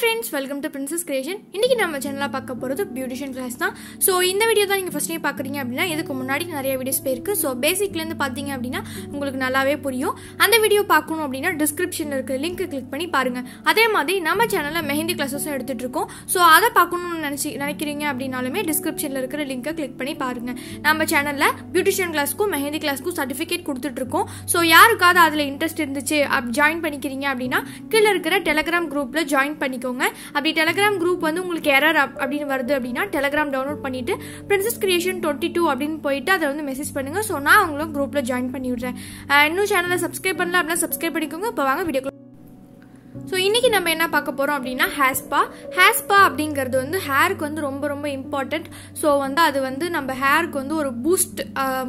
friends welcome to princess creation இன்றைக்கி நம்ம சேனலாக பார்க்க போகிறது பியூட்டிஷியன் கிளாஸ் தான் ஸோ இந்த வீடியோ தான் நீங்கள் ஃபஸ்ட் டைம் பார்க்குறீங்க அப்படின்னா இதுக்கு முன்னாடி நிறைய வீடியோஸ் போயிருக்கு ஸோ பேசிக்லேருந்து பார்த்தீங்க அப்படின்னா உங்களுக்கு நல்லாவே புரியும் அந்த வீடியோ பார்க்கணும் அப்படின்னா டிஸ்கிரிப்ஷனில் இருக்கிற லிங்க் கிளிக் பண்ணி பாருங்கள் அதே மாதிரி நம்ம சேனலில் மெஹந்தி கிளாஸஸும் எடுத்துகிட்டு இருக்கோம் ஸோ அதை பார்க்கணும்னு நினச்சி நினைக்கிறீங்க அப்படின்னாலுமே டிஸ்கிரிப்ஷனில் இருக்கிற லிங்க்கை கிளிக் பண்ணி பாருங்கள் நம்ம சேனலில் பியூட்டிஷியன் கிளாஸ்க்கும் மெஹந்தி கிளாஸ்க்கும் சர்டிஃபிகேட் கொடுத்துட்ருக்கோம் ஸோ யாருக்காவது அதில் இன்ட்ரெஸ்ட் இருந்துச்சு அப் ஜாயின் பண்ணிக்கிறீங்க அப்படின்னா கீழே இருக்கிற டெலகிராம் குரூப்பில் ஜாயின் பண்ணிக்கோ பண்ணிக்கோங்க அப்படி டெலகிராம் குரூப் வந்து உங்களுக்கு எரர் அப்படின்னு வருது அப்படின்னா டெலகிராம் டவுன்லோட் பண்ணிட்டு பிரின்சஸ் கிரியேஷன் டுவெண்ட்டி டூ அப்படின்னு போயிட்டு அதை வந்து மெசேஜ் பண்ணுங்க ஸோ நான் அவங்களும் குரூப்ல ஜாயின் பண்ணி விடுறேன் இன்னும் சேனலை சப்ஸ்கிரைப் பண்ணல அப்படின்னா சப்ஸ்கிரைப் பண்ணிக்கோங்க இப்போ வாங்க வீடியோ ஸோ இன்றைக்கி நம்ம என்ன பார்க்க போகிறோம் அப்படின்னா ஹேஸ்பா ஹேஸ்பா அப்படிங்கிறது வந்து ஹேருக்கு வந்து ரொம்ப ரொம்ப இம்பார்ட்டண்ட் ஸோ வந்து அது வந்து நம்ம ஹேருக்கு வந்து ஒரு பூஸ்ட்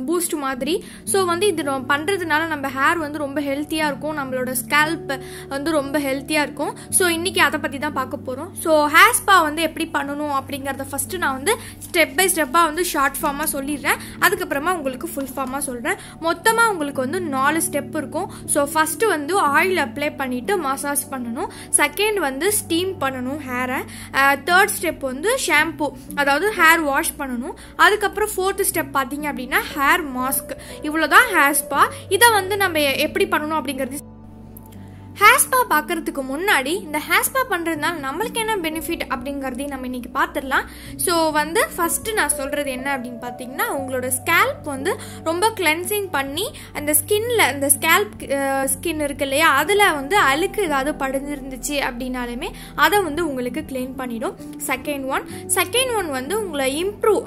பூஸ்ட் மாதிரி ஸோ வந்து இது பண்ணுறதுனால நம்ம ஹேர் வந்து ரொம்ப ஹெல்த்தியாக இருக்கும் நம்மளோட ஸ்கேல்ப் வந்து ரொம்ப ஹெல்த்தியாக இருக்கும் ஸோ இன்றைக்கி அதை பற்றி தான் பார்க்க போகிறோம் ஸோ ஹேஸ்பா வந்து எப்படி பண்ணணும் அப்படிங்கிறத ஃபஸ்ட்டு நான் வந்து ஸ்டெப் பை ஸ்டெப்பாக வந்து ஷார்ட் ஃபார்மாக சொல்லிடுறேன் அதுக்கப்புறமா உங்களுக்கு ஃபுல் ஃபார்மாக சொல்கிறேன் மொத்தமாக உங்களுக்கு வந்து நாலு ஸ்டெப் இருக்கும் ஸோ ஃபஸ்ட்டு வந்து ஆயில் அப்ளை பண்ணிவிட்டு மசாஜ் பண்ணணும் பண்ணணும் செகண்ட் வந்து ஸ்டீம் பண்ணணும் ஹேரை தேர்ட் ஸ்டெப் வந்து ஷாம்பூ அதாவது ஹேர் வாஷ் பண்ணணும் அதுக்கப்புறம் ஃபோர்த்து ஸ்டெப் பார்த்தீங்க அப்படின்னா ஹேர் மாஸ்க் இவ்வளோதான் ஹேர் ஸ்பா இதை வந்து நம்ம எப்படி பண்ணணும் அப்படிங்கிறது ஹேஸ்பா பார்க்கறதுக்கு முன்னாடி இந்த ஹேஸ்பா பண்ணுறதுனால நம்மளுக்கு என்ன பெனிஃபிட் அப்படிங்கிறதையும் நம்ம இன்றைக்கி பார்த்துடலாம் ஸோ வந்து ஃபஸ்ட்டு நான் சொல்கிறது என்ன அப்படின்னு பார்த்தீங்கன்னா உங்களோட ஸ்கேல்ப் வந்து ரொம்ப கிளென்சிங் பண்ணி அந்த ஸ்கின்ல அந்த ஸ்கேல்ப் ஸ்கின் இருக்கு இல்லையா அதில் வந்து அழுக்கு ஏதாவது படிஞ்சிருந்துச்சு அப்படின்னாலுமே அதை வந்து உங்களுக்கு கிளீன் பண்ணிடும் செகண்ட் ஒன் செகண்ட் ஒன் வந்து உங்களை இம்ப்ரூவ்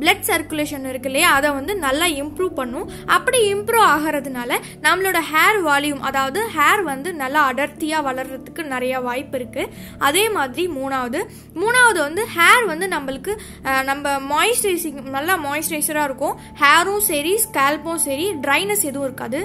பிளட் சர்க்குலேஷன் இருக்கு இல்லையா அதை வந்து நல்லா இம்ப்ரூவ் பண்ணும் அப்படி இம்ப்ரூவ் ஆகிறதுனால நம்மளோட ஹேர் வால்யூம் அதாவது ஹேர் வந்து நல்லா அடர்த்தியாக வளர்கிறதுக்கு நிறையா வாய்ப்பு இருக்குது அதே மாதிரி மூணாவது மூணாவது வந்து ஹேர் வந்து நம்மளுக்கு நம்ம மாய்ஸ்சரைசிங் நல்லா மாய்ஸ்சரைசராக இருக்கும் ஹேரும் சரி ஸ்கேல்பும் சரி ட்ரைனஸ் எதுவும் இருக்காது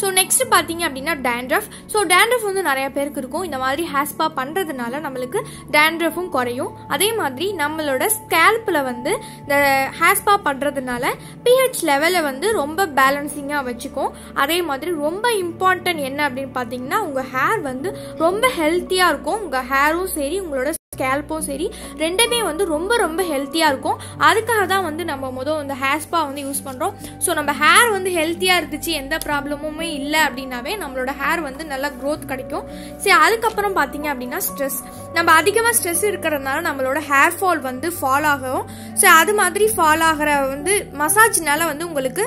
ஸோ நெக்ஸ்ட் பார்த்தீங்க அப்படின்னா டேண்ட்ரஃப் ஸோ டேண்ட்ரஃப் வந்து நிறைய பேருக்கு இருக்கும் இந்த மாதிரி ஹேஸ்பா பண்ணுறதுனால நம்மளுக்கு டேண்ட்ரஃபும் குறையும் அதே மாதிரி நம்மளோட ஸ்கேல்பில் வந்து இந்த ஹேஸ்பா பண்ணுறதுனால பிஹெச் லெவலை வந்து ரொம்ப பேலன்சிங்காக வச்சுக்கும் அதே மாதிரி ரொம்ப இம்பார்ட்டன்ட் என்ன அப்படின்னு பார்த்தீங்கன்னா உங்கள் ஹேர் வந்து ரொம்ப ஹெல்த்தியாக இருக்கும் உங்கள் ஹேரும் சரி உங்களோட ஸ்கேல்ப்பும் சரி ரெண்டுமே வந்து ரொம்ப ரொம்ப ஹெல்த்தியாக இருக்கும் அதுக்காக தான் வந்து நம்ம மொதல் இந்த ஹேர் ஸ்பா வந்து யூஸ் பண்ணுறோம் ஸோ நம்ம ஹேர் வந்து ஹெல்த்தியாக இருந்துச்சு எந்த ப்ராப்ளமுமே இல்லை அப்படின்னாவே நம்மளோட ஹேர் வந்து நல்லா க்ரோத் கிடைக்கும் சரி அதுக்கப்புறம் பார்த்தீங்க அப்படின்னா ஸ்ட்ரெஸ் நம்ம அதிகமாக ஸ்ட்ரெஸ் இருக்கிறதுனால நம்மளோட ஹேர் ஃபால் வந்து ஃபால் ஆகும் ஸோ அது மாதிரி ஃபால் ஆகிற வந்து மசாஜ்னால வந்து உங்களுக்கு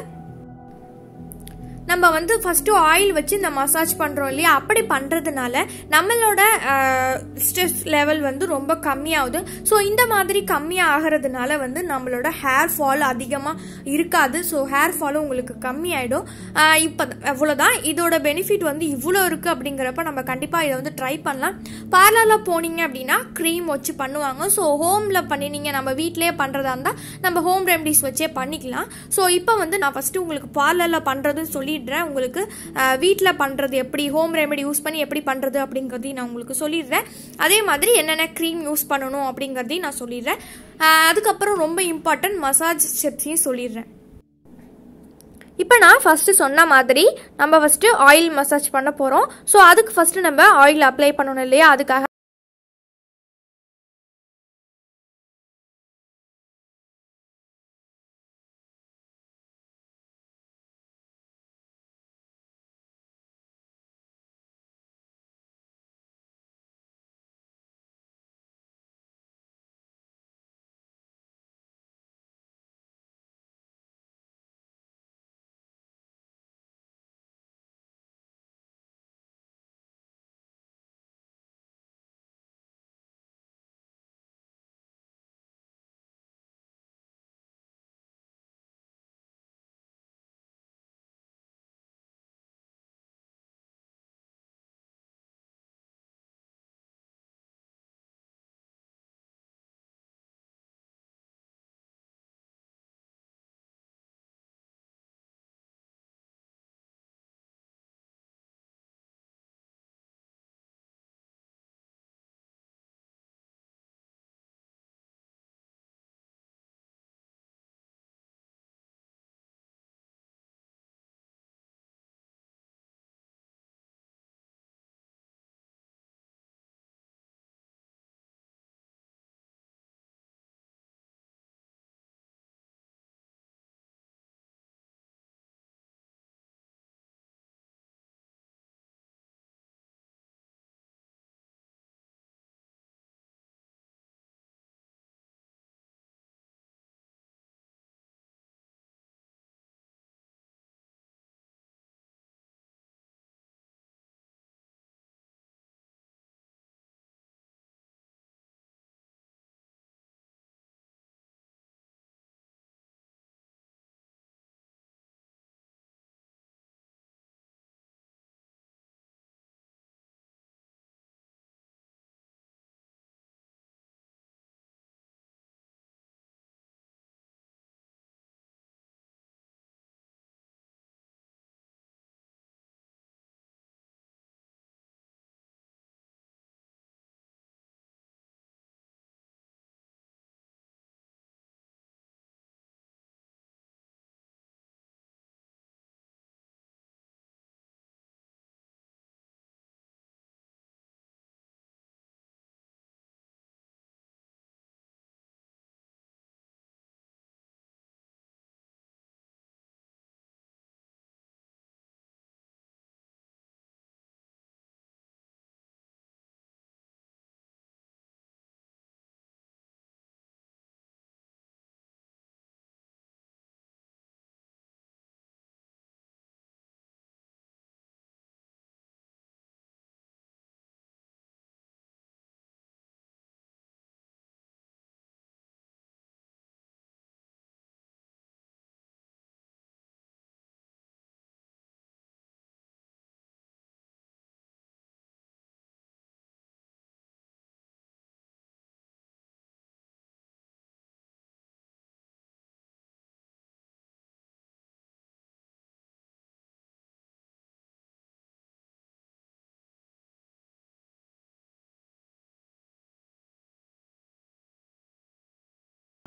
நம்ம வந்து ஃபஸ்ட்டு ஆயில் வச்சு இந்த மசாஜ் பண்ணுறோம் இல்லையா அப்படி பண்ணுறதுனால நம்மளோட ஸ்ட்ரெஸ் லெவல் வந்து ரொம்ப கம்மியாகுது ஸோ இந்த மாதிரி கம்மியாக ஆகிறதுனால வந்து நம்மளோட ஹேர் ஃபால் அதிகமாக இருக்காது ஸோ ஹேர் ஃபாலும் உங்களுக்கு கம்மி ஆகிடும் இப்போ அவ்வளோதான் இதோட பெனிஃபிட் வந்து இவ்வளோ இருக்குது அப்படிங்கிறப்ப நம்ம கண்டிப்பாக இதை வந்து ட்ரை பண்ணலாம் பார்லரில் போனீங்க அப்படின்னா க்ரீம் வச்சு பண்ணுவாங்க ஸோ ஹோமில் பண்ணினீங்க நம்ம வீட்டிலேயே பண்ணுறதா இருந்தால் நம்ம ஹோம் ரெமடிஸ் வச்சே பண்ணிக்கலாம் ஸோ இப்போ வந்து நான் ஃபஸ்ட்டு உங்களுக்கு பார்லரில் பண்ணுறதுன்னு சொல்லி சொல்லிடுறேன் உங்களுக்கு வீட்டில் பண்ணுறது எப்படி ஹோம் ரெமெடி யூஸ் பண்ணி எப்படி பண்ணுறது அப்படிங்கிறதையும் நான் உங்களுக்கு சொல்லிடுறேன் அதே மாதிரி என்னென்ன க்ரீம் யூஸ் பண்ணணும் அப்படிங்கிறதையும் நான் சொல்லிடுறேன் அதுக்கப்புறம் ரொம்ப இம்பார்ட்டன்ட் மசாஜ் ஸ்டெப்ஸையும் சொல்லிடுறேன் இப்போ நான் ஃபஸ்ட்டு சொன்ன மாதிரி நம்ம ஃபஸ்ட்டு ஆயில் மசாஜ் பண்ண போகிறோம் ஸோ அதுக்கு ஃபஸ்ட்டு நம்ம ஆயில் அப்ளை பண்ணணும் இல்லையா அதுக்காக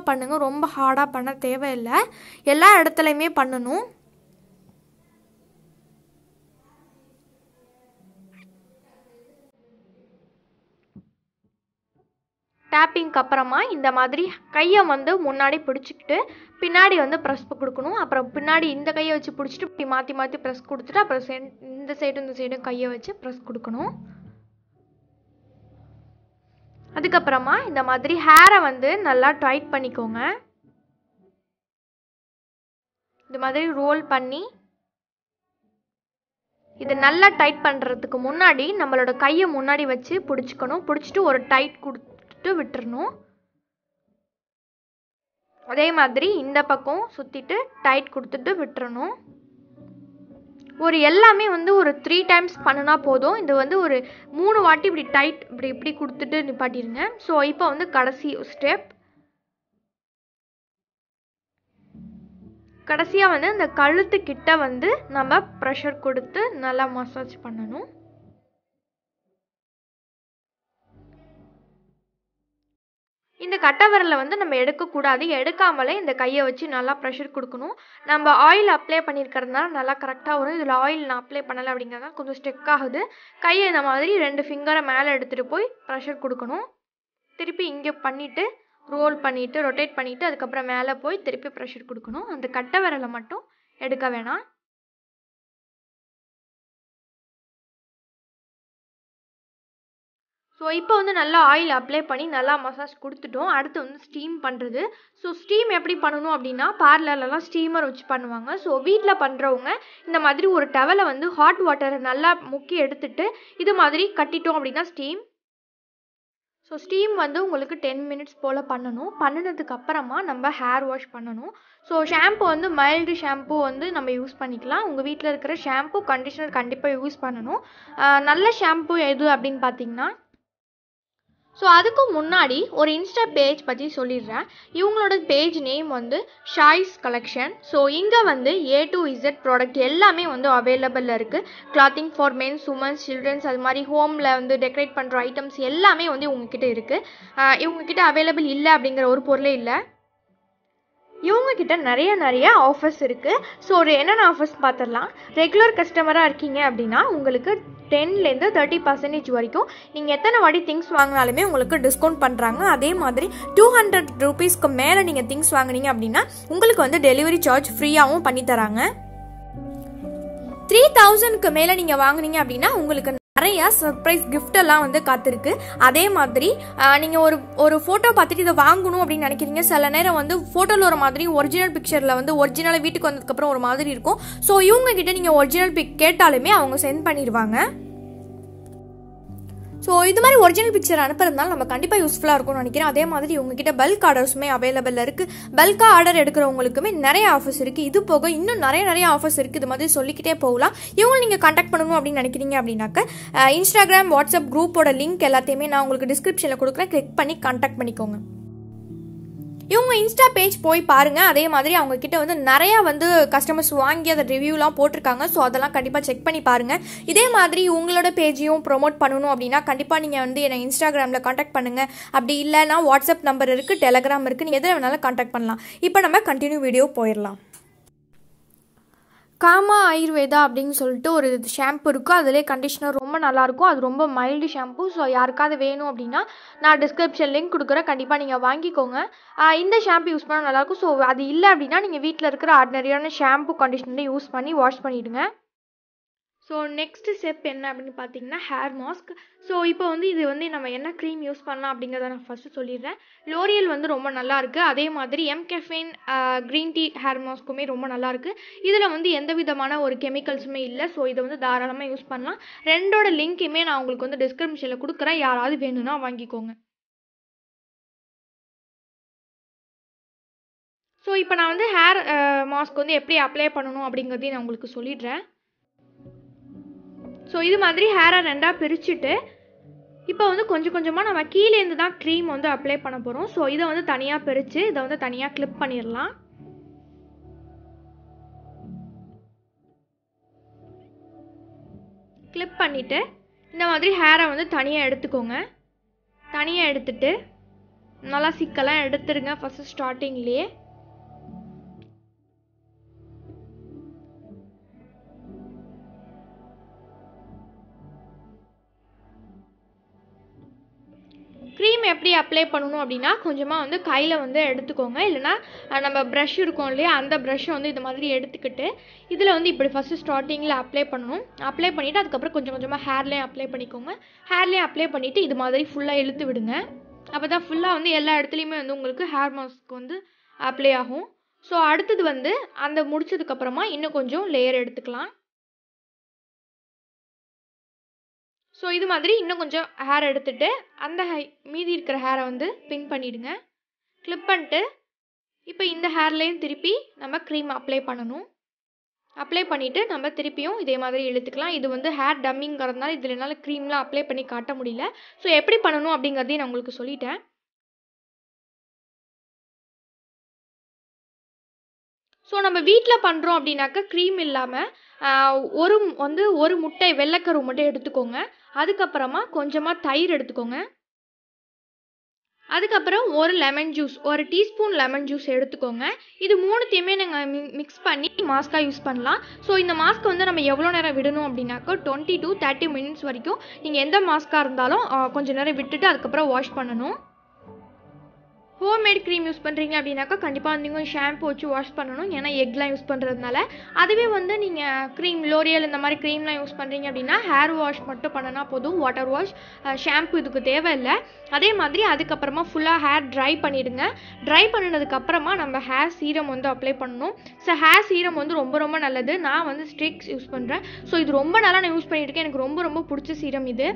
பண்ணுங்கள் ரொம்ப ஹார்டாக பண்ண தேவையில்லை எல்லா இடத்துலையுமே பண்ணணும் டேப்பிங்க்கு அப்புறமா இந்த மாதிரி கையை வந்து முன்னாடி பிடிச்சிக்கிட்டு பின்னாடி வந்து ப்ரெஸ் கொடுக்கணும் அப்புறம் பின்னாடி இந்த கையை வச்சு பிடிச்சிட்டு இப்படி மாற்றி மாற்றி ப்ரெஸ் கொடுத்துட்டு அப்புறம் இந்த சைடு இந்த சைடும் கையை வச்சு ப்ரெஸ் கொடுக்கணும் அதுக்கப்புறமா இந்த மாதிரி ஹேரை வந்து நல்லா டைட் பண்ணிக்கோங்க இந்த மாதிரி ரோல் பண்ணி இது நல்லா டைட் பண்ணுறதுக்கு முன்னாடி நம்மளோட கையை முன்னாடி வச்சு பிடிச்சிக்கணும் பிடிச்சிட்டு ஒரு டைட் கொடுத்துட்டு விட்டுறணும் அதே மாதிரி இந்த பக்கம் சுற்றிட்டு டைட் கொடுத்துட்டு விட்டுறணும் ஒரு எல்லாமே வந்து ஒரு த்ரீ டைம்ஸ் பண்ணினா போதும் இது வந்து ஒரு மூணு வாட்டி இப்படி டைட் இப்படி இப்படி கொடுத்துட்டு நிப்பாட்டிடுங்க ஸோ இப்போ வந்து கடைசி ஸ்டெப் கடைசியாக வந்து இந்த கழுத்து கிட்ட வந்து நம்ம ப்ரெஷர் கொடுத்து நல்லா மசாஜ் பண்ணணும் இந்த கட்டவரில் வந்து நம்ம எடுக்கக்கூடாது எடுக்காமலே இந்த கையை வச்சு நல்லா ப்ரெஷர் கொடுக்கணும் நம்ம ஆயில் அப்ளை பண்ணியிருக்கிறதுனால நல்லா கரெக்டாக வரும் இதில் ஆயில் நான் அப்ளை பண்ணலை அப்படிங்கிறதுனால கொஞ்சம் ஸ்டெக் ஆகுது கையை இந்த மாதிரி ரெண்டு ஃபிங்கரை மேலே எடுத்துகிட்டு போய் ப்ரெஷர் கொடுக்கணும் திருப்பி இங்கே பண்ணிவிட்டு ரோல் பண்ணிவிட்டு ரொட்டேட் பண்ணிவிட்டு அதுக்கப்புறம் மேலே போய் திருப்பி ப்ரெஷர் கொடுக்கணும் அந்த கட்டை மட்டும் எடுக்க வேணாம் ஸோ இப்போ வந்து நல்லா ஆயில் அப்ளை பண்ணி நல்லா மசாஜ் கொடுத்துட்டோம் அடுத்து வந்து ஸ்டீம் பண்ணுறது ஸோ ஸ்டீம் எப்படி பண்ணணும் அப்படின்னா பார்லர்லலாம் ஸ்டீமர் வச்சு பண்ணுவாங்க ஸோ வீட்டில் பண்ணுறவங்க இந்த மாதிரி ஒரு டவலை வந்து ஹாட் வாட்டரை நல்லா முக்கி எடுத்துட்டு இது மாதிரி கட்டிட்டோம் அப்படின்னா ஸ்டீம் ஸோ ஸ்டீம் வந்து உங்களுக்கு டென் மினிட்ஸ் போல் பண்ணணும் பண்ணினதுக்கு அப்புறமா நம்ம ஹேர் வாஷ் பண்ணணும் ஸோ ஷாம்பு வந்து மைல்டு ஷாம்பு வந்து நம்ம யூஸ் பண்ணிக்கலாம் உங்கள் வீட்டில் இருக்கிற ஷாம்பு கண்டிஷனர் கண்டிப்பாக யூஸ் பண்ணணும் நல்ல ஷாம்பு எது அப்படின்னு பார்த்தீங்கன்னா ஸோ அதுக்கு முன்னாடி ஒரு இன்ஸ்டா பேஜ் பற்றி சொல்லிடுறேன் இவங்களோட பேஜ் நேம் வந்து ஷாய்ஸ் கலெக்ஷன் ஸோ இங்கே வந்து ஏ டு இசட் ப்ராடக்ட் எல்லாமே வந்து அவைலபிளில் இருக்குது clothing for mens womens childrens அது மாதிரி ஹோமில் வந்து டெக்கரேட் பண்ணுற ஐட்டம்ஸ் எல்லாமே வந்து இவங்கக்கிட்ட இருக்குது இவங்கக்கிட்ட அவைலபிள் இல்லை அப்படிங்கிற ஒரு பொருளே இல்லை இவங்கக்கிட்ட நிறைய நிறைய ஆஃபர்ஸ் இருக்குது ஸோ ஒரு என்னென்ன ஆஃபர்ஸ் பார்த்துடலாம் ரெகுலர் கஸ்டமராக இருக்கீங்க அப்படின்னா உங்களுக்கு டென்லேருந்து தேர்ட்டி பர்சன்டேஜ் வரைக்கும் நீங்கள் எத்தனை வாடி திங்ஸ் வாங்கினாலுமே உங்களுக்கு டிஸ்கவுண்ட் பண்ணுறாங்க அதே மாதிரி டூ ஹண்ட்ரட் ருபீஸ்க்கு மேலே நீங்கள் திங்ஸ் வாங்கினீங்க அப்படின்னா உங்களுக்கு வந்து டெலிவரி சார்ஜ் ஃப்ரீயாகவும் பண்ணித்தராங்க த்ரீ தௌசண்ட்க்கு மேலே நீங்கள் வாங்கினீங்க அப்படின்னா உங்களுக்கு நிறையா சர்ப்ரைஸ் எல்லாம் வந்து காத்திருக்கு அதே மாதிரி நீங்கள் ஒரு ஒரு ஃபோட்டோ பார்த்துட்டு இதை வாங்கணும் அப்படின்னு நினைக்கிறீங்க சில நேரம் வந்து ஃபோட்டோவில் ஒரு மாதிரி ஒரிஜினல் பிக்சரில் வந்து ஒரிஜினலாக வீட்டுக்கு வந்ததுக்கப்புறம் ஒரு மாதிரி இருக்கும் ஸோ இவங்க கிட்ட நீங்கள் ஒரிஜினல் பிக் கேட்டாலுமே அவங்க சென்ட் பண்ணிடுவாங்க ஸோ இது மாதிரி ஒரிஜினல் பிக்சர் அனுப்புறதுனால நம்ம கண்டிப்பாக யூஸ்ஃபுல்லாக இருக்கும்னு நினைக்கிறேன் அதே மாதிரி உங்ககிட்ட பல்க் ஆர்டர்ஸுமே அவைலபிள் இருக்குது பல்காக ஆர்டர் எடுக்கிறவங்களுக்குமே நிறைய ஆஃபர்ஸ் இருக்குது இது போக இன்னும் நிறைய நிறைய ஆஃபர்ஸ் இருக்குது இது மாதிரி சொல்லிக்கிட்டே போகலாம் இவங்க நீங்கள் கண்டக்ட் பண்ணணும் அப்படின்னு நினைக்கிறீங்க அப்படின்னாக்க இன்ஸ்டாகிராம் வாட்ஸ்அப் குரூப்போட லிங்க் எல்லாத்தையுமே நான் உங்களுக்கு டிஸ்கிரிப்ஷனில் கொடுக்குறேன் கிளிக் பண்ணி கான்டாக்ட் பண்ணிக்கோங்க இவங்க இன்ஸ்டா பேஜ் போய் பாருங்க அதே மாதிரி அவங்க கிட்ட வந்து நிறையா வந்து கஸ்டமர்ஸ் வாங்கி அதை ரிவ்யூலாம் போட்டிருக்காங்க ஸோ அதெல்லாம் கண்டிப்பாக செக் பண்ணி பாருங்க இதே மாதிரி உங்களோட பேஜையும் ப்ரொமோட் பண்ணணும் அப்படின்னா கண்டிப்பாக நீங்கள் வந்து என்னை இன்ஸ்டாகிராமில் காண்டாக்ட் பண்ணுங்க அப்படி இல்லைனா வாட்ஸ்அப் நம்பர் இருக்குது டெலகிராம் இருக்கு நீங்கள் எதில் வேணாலும் காண்டாக்ட் பண்ணலாம் இப்போ நம்ம கண்டினியூ வீடியோ போயிடலாம் காமா ஆயுர்வேதா அப்படின்னு சொல்லிட்டு ஒரு ஷாம்பு இருக்கும் அதிலே கண்டிஷ்னர் ரொம்ப நல்லாயிருக்கும் அது ரொம்ப மைல்டு ஷாம்பு ஸோ யாருக்காவது வேணும் அப்படின்னா நான் டிஸ்கிரிப்ஷன் லிங்க் கொடுக்குறேன் கண்டிப்பாக நீங்கள் வாங்கிக்கோங்க இந்த ஷாம்பு யூஸ் பண்ணால் நல்லாயிருக்கும் ஸோ அது இல்லை அப்படின்னா நீங்கள் வீட்டில் இருக்கிற ஆர்டினரியான ஷாம்பு கண்டிஷ்னரை யூஸ் பண்ணி வாஷ் பண்ணிவிடுங்க ஸோ நெக்ஸ்ட் ஸ்டெப் என்ன அப்படின்னு பார்த்தீங்கன்னா ஹேர் மாஸ்க் ஸோ இப்போ வந்து இது வந்து நம்ம என்ன க்ரீம் யூஸ் பண்ணலாம் அப்படிங்கிறத நான் ஃபஸ்ட்டு சொல்லிடுறேன் லோரியல் வந்து ரொம்ப நல்லா இருக்குது அதே மாதிரி M caffeine green tea hair மாஸ்க்குமே ரொம்ப நல்லா இருக்குது இதில் வந்து எந்த விதமான ஒரு கெமிக்கல்ஸுமே இல்லை ஸோ இதை வந்து தாராளமாக யூஸ் பண்ணலாம் ரெண்டோட லிங்க்குமே நான் உங்களுக்கு வந்து டிஸ்கிரிப்ஷனில் கொடுக்குறேன் யாராவது வேணும்னா வாங்கிக்கோங்க ஸோ இப்போ நான் வந்து ஹேர் மாஸ்க் வந்து எப்படி அப்ளை பண்ணணும் அப்படிங்கிறதையும் நான் உங்களுக்கு சொல்லிடுறேன் ஸோ இது மாதிரி ஹேரை ரெண்டாக பிரிச்சுட்டு இப்போ வந்து கொஞ்சம் கொஞ்சமாக நம்ம கீழேருந்து தான் க்ரீம் வந்து அப்ளை பண்ண போகிறோம் ஸோ இதை வந்து தனியாக பிரித்து இதை வந்து தனியாக கிளிப் பண்ணிடலாம் கிளிப் பண்ணிவிட்டு இந்த மாதிரி ஹேரை வந்து தனியாக எடுத்துக்கோங்க தனியாக எடுத்துட்டு நல்லா சிக்கலாம் எடுத்துருங்க ஃபஸ்ட்டு ஸ்டார்டிங்லேயே க்ரீம் எப்படி அப்ளை பண்ணணும் அப்படின்னா கொஞ்சமாக வந்து கையில் வந்து எடுத்துக்கோங்க இல்லைனா நம்ம ப்ரஷ் இருக்கோம் இல்லையா அந்த ப்ரஷ்ஷை வந்து இது மாதிரி எடுத்துக்கிட்டு இதில் வந்து இப்படி ஃபஸ்ட்டு ஸ்டார்டிங்கில் அப்ளை பண்ணணும் அப்ளை பண்ணிவிட்டு அதுக்கப்புறம் கொஞ்சம் கொஞ்சமாக ஹேர்லேயும் அப்ளை பண்ணிக்கோங்க ஹேர்லேயும் அப்ளை பண்ணிவிட்டு இது மாதிரி ஃபுல்லாக இழுத்து விடுங்க அப்போ தான் ஃபுல்லாக வந்து எல்லா இடத்துலையுமே வந்து உங்களுக்கு ஹேர் மாஸ்க் வந்து அப்ளை ஆகும் ஸோ அடுத்தது வந்து அந்த முடிச்சதுக்கப்புறமா இன்னும் கொஞ்சம் லேயர் எடுத்துக்கலாம் ஸோ இது மாதிரி இன்னும் கொஞ்சம் ஹேர் எடுத்துகிட்டு அந்த ஹை மீதி இருக்கிற ஹேரை வந்து பின் பண்ணிவிடுங்க கிளிப் பண்ணிட்டு இப்போ இந்த ஹேர்லேயும் திருப்பி நம்ம க்ரீம் அப்ளை பண்ணணும் அப்ளை பண்ணிவிட்டு நம்ம திருப்பியும் இதே மாதிரி இழுத்துக்கலாம் இது வந்து ஹேர் டம்மிங்கிறதுனால இதில் என்னால் க்ரீம்லாம் அப்ளை பண்ணி காட்ட முடியல ஸோ எப்படி பண்ணணும் அப்படிங்கிறதையும் நான் உங்களுக்கு சொல்லிட்டேன் ஸோ நம்ம வீட்டில் பண்ணுறோம் அப்படின்னாக்கா க்ரீம் இல்லாமல் ஒரு வந்து ஒரு முட்டை வெள்ளைக்கரு மட்டும் எடுத்துக்கோங்க அதுக்கப்புறமா கொஞ்சமாக தயிர் எடுத்துக்கோங்க அதுக்கப்புறம் ஒரு லெமன் ஜூஸ் ஒரு டீஸ்பூன் லெமன் ஜூஸ் எடுத்துக்கோங்க இது மூணுத்தையுமே நாங்கள் மிக்ஸ் பண்ணி மாஸ்க்காக யூஸ் பண்ணலாம் ஸோ இந்த மாஸ்க் வந்து நம்ம எவ்வளோ நேரம் விடணும் அப்படின்னாக்கா டுவெண்ட்டி டு தேர்ட்டி மினிட்ஸ் வரைக்கும் நீங்கள் எந்த மாஸ்க்காக இருந்தாலும் கொஞ்சம் நேரம் விட்டுட்டு அதுக்கப்புறம் வாஷ் பண்ணணும் ஹோம்மேட் க்ரீம் யூஸ் பண்ணுறீங்க அப்படின்னாக்கா கண்டிப்பாக வந்து நீங்கள் ஷாம்பு வச்சு வாஷ் பண்ணணும் ஏன்னா எக்லாம் யூஸ் பண்ணுறதுனால அதுவே வந்து நீங்கள் க்ரீம் லோரியல் இந்த மாதிரி க்ரீம்லாம் யூஸ் பண்ணுறீங்க அப்படின்னா ஹேர் வாஷ் மட்டும் பண்ணனா போதும் வாட்டர் வாஷ் ஷாம்பு இதுக்கு தேவையில்லை அதே மாதிரி அதுக்கப்புறமா ஃபுல்லாக ஹேர் ட்ரை பண்ணிவிடுங்க ட்ரை பண்ணினதுக்கப்புறமா நம்ம ஹேர் சீரம் வந்து அப்ளை பண்ணணும் ஸோ ஹேர் சீரம் வந்து ரொம்ப ரொம்ப நல்லது நான் வந்து ஸ்ட்ரிக்ஸ் யூஸ் பண்ணுறேன் ஸோ இது ரொம்ப நாளாக நான் யூஸ் பண்ணியிருக்கேன் எனக்கு ரொம்ப ரொம்ப பிடிச்ச சீரம் இது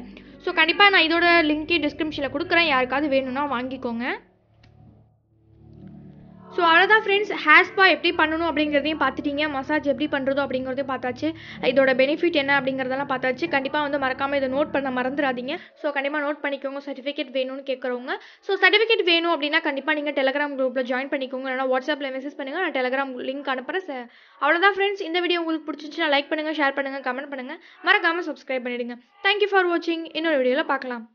ஸோ கண்டிப்பாக நான் இதோட லிங்க்கே டிஸ்கிரிப்ஷனில் கொடுக்குறேன் யாருக்காவது வேணும்னா வாங்கிக்கோங்க ஸோ அவ்வளோதான் ஃப்ரெண்ட்ஸ் ஹேர் ஸ்பா எப்படி பண்ணணும் அப்படிங்கிறதையும் பார்த்துட்டீங்க மசாஜ் எப்படி பண்ணுறதோ அப்படிங்கிறதையும் பார்த்தாச்சு இதோட பெனிஃபிட் என்ன அப்படிங்கிறதெல்லாம் பார்த்தாச்சு கண்டிப்பாக வந்து மறக்காமல் இதை நோட் பண்ண மறந்துடாதீங்க ஸோ கண்டிப்பாக நோட் பண்ணிக்கோங்க சர்டிஃபிகேட் வேணும்னு கேட்குறவங்க ஸோ சர்டிஃபிகேட் வேணும் அப்படின்னா கண்டிப்பாக நீங்கள் டெலகிராம் குரூப்பில் ஜாயின் பண்ணிக்கோங்க இல்லைனா வாட்ஸ்அப்பில் மெசேஜ் பண்ணுங்கள் நான் டெலகிராம் லிங்க் அனுப்புகிறேன் அவ்வளோதான் ஃப்ரெண்ட்ஸ் இந்த வீடியோ உங்களுக்கு பிடிச்சிச்சுன்னா லைக் பண்ணுங்கள் ஷேர் பண்ணுங்கள் கமெண்ட் பண்ணுங்கள் மறக்காமல் சப்ஸ்கிரைப் பண்ணிவிடுங்க தேங்க்யூ ஃபார் வாட்சிங் இன்னொரு வீடியோவில் பார்க்கலாம்